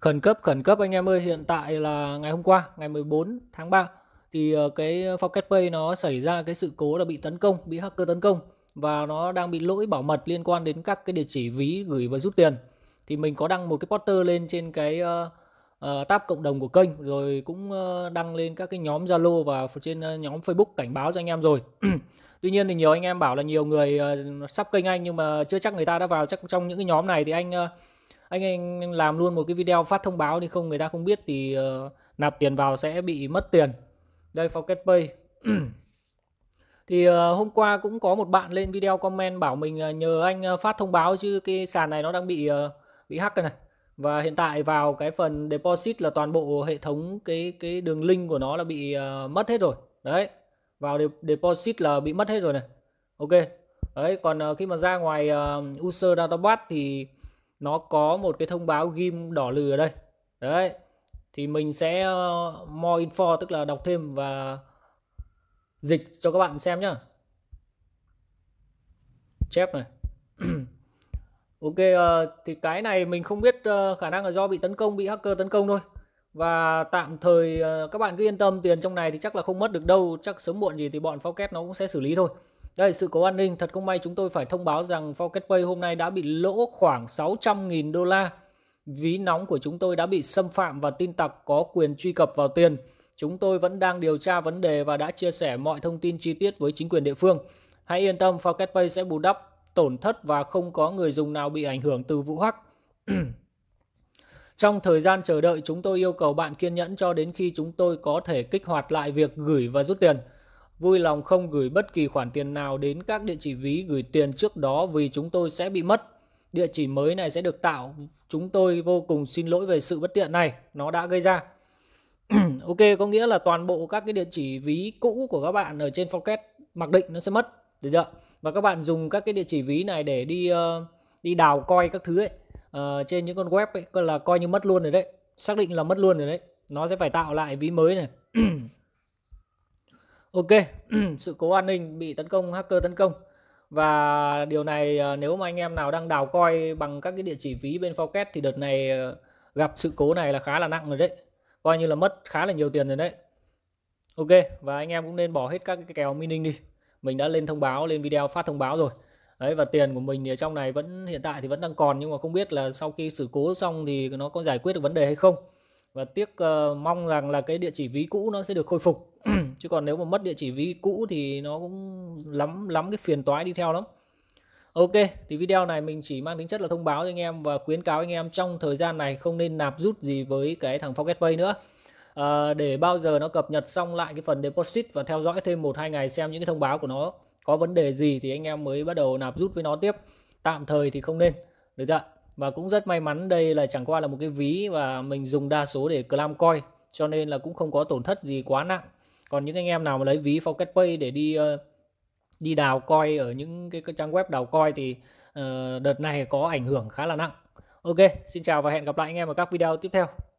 Khẩn cấp khẩn cấp anh em ơi, hiện tại là ngày hôm qua, ngày 14 tháng 3 thì ờ, cái ờ, ForketPay nó xảy ra cái sự cố là bị tấn công, bị hacker tấn công và nó đang bị lỗi bảo mật liên quan đến các cái địa chỉ ví gửi và rút tiền. Thì mình có đăng một cái poster lên trên cái uh, tab cộng đồng của kênh rồi cũng uh, đăng lên các cái nhóm Zalo và trên uh, nhóm Facebook cảnh báo cho anh em rồi. Tuy nhiên thì nhiều anh em bảo là nhiều người uh, sắp kênh anh nhưng mà chưa chắc người ta đã vào chắc trong những cái nhóm này thì anh uh, anh anh làm luôn một cái video phát thông báo đi không người ta không biết thì uh, nạp tiền vào sẽ bị mất tiền đây Pocket Pay thì uh, hôm qua cũng có một bạn lên video comment bảo mình uh, nhờ anh uh, phát thông báo chứ cái sàn này nó đang bị uh, bị hack này và hiện tại vào cái phần deposit là toàn bộ hệ thống cái cái đường link của nó là bị uh, mất hết rồi đấy vào de deposit là bị mất hết rồi này ok đấy còn uh, khi mà ra ngoài uh, user database thì nó có một cái thông báo ghim đỏ lừ ở đây đấy thì mình sẽ ờ, more info tức là đọc thêm và dịch cho các bạn xem nhá chép này ok ờ, thì cái này mình không biết ờ, khả năng là do bị tấn công bị hacker tấn công thôi và tạm thời các bạn cứ yên tâm tiền trong này thì chắc là không mất được đâu chắc sớm muộn gì thì bọn pháo nó cũng sẽ xử lý thôi đây, sự cố an ninh, thật không may chúng tôi phải thông báo rằng Pocketpay hôm nay đã bị lỗ khoảng 600.000 đô la. Ví nóng của chúng tôi đã bị xâm phạm và tin tặc có quyền truy cập vào tiền. Chúng tôi vẫn đang điều tra vấn đề và đã chia sẻ mọi thông tin chi tiết với chính quyền địa phương. Hãy yên tâm, Pocketpay sẽ bù đắp tổn thất và không có người dùng nào bị ảnh hưởng từ vụ hack. Trong thời gian chờ đợi, chúng tôi yêu cầu bạn kiên nhẫn cho đến khi chúng tôi có thể kích hoạt lại việc gửi và rút tiền. Vui lòng không gửi bất kỳ khoản tiền nào đến các địa chỉ ví gửi tiền trước đó vì chúng tôi sẽ bị mất. Địa chỉ mới này sẽ được tạo. Chúng tôi vô cùng xin lỗi về sự bất tiện này nó đã gây ra. ok, có nghĩa là toàn bộ các cái địa chỉ ví cũ của các bạn ở trên Forecast mặc định nó sẽ mất. Được chưa? Và các bạn dùng các cái địa chỉ ví này để đi uh, đi đào coi các thứ ấy uh, trên những con web ấy là coi như mất luôn rồi đấy xác định là mất luôn rồi đấy nó sẽ phải tạo lại ví mới này Ok, sự cố an ninh bị tấn công hacker tấn công và điều này ờ, nếu mà anh em nào đang đào coi bằng các cái địa chỉ ví bên Forecast thì đợt này ờ, gặp sự cố này là khá là nặng rồi đấy. Coi như là mất khá là nhiều tiền rồi đấy. Ok, và anh em cũng nên bỏ hết các cái kèo mining đi. Mình đã lên thông báo, lên video phát thông báo rồi. Đấy và tiền của mình thì ở trong này vẫn hiện tại thì vẫn đang còn nhưng mà không biết là sau khi sự cố xong thì nó có giải quyết được vấn đề hay không và tiếc uh, mong rằng là cái địa chỉ ví cũ nó sẽ được khôi phục chứ còn nếu mà mất địa chỉ ví cũ thì nó cũng lắm lắm cái phiền toái đi theo lắm Ok, thì video này mình chỉ mang tính chất là thông báo cho anh em và khuyến cáo anh em trong thời gian này không nên nạp rút gì với cái thằng Pocketpay nữa. À, để bao giờ nó cập nhật xong lại cái phần deposit và theo dõi thêm một hai ngày xem những cái thông báo của nó có vấn đề gì thì anh em mới bắt đầu nạp rút với nó tiếp. Tạm thời thì không nên. Được chưa? và cũng rất may mắn đây là chẳng qua là một cái ví và mình dùng đa số để clam coin cho nên là cũng không có tổn thất gì quá nặng còn những anh em nào mà lấy ví Pocket Pay để đi uh, đi đào coi ở những cái, cái trang web đào coi thì uh, đợt này có ảnh hưởng khá là nặng ok xin chào và hẹn gặp lại anh em ở các video tiếp theo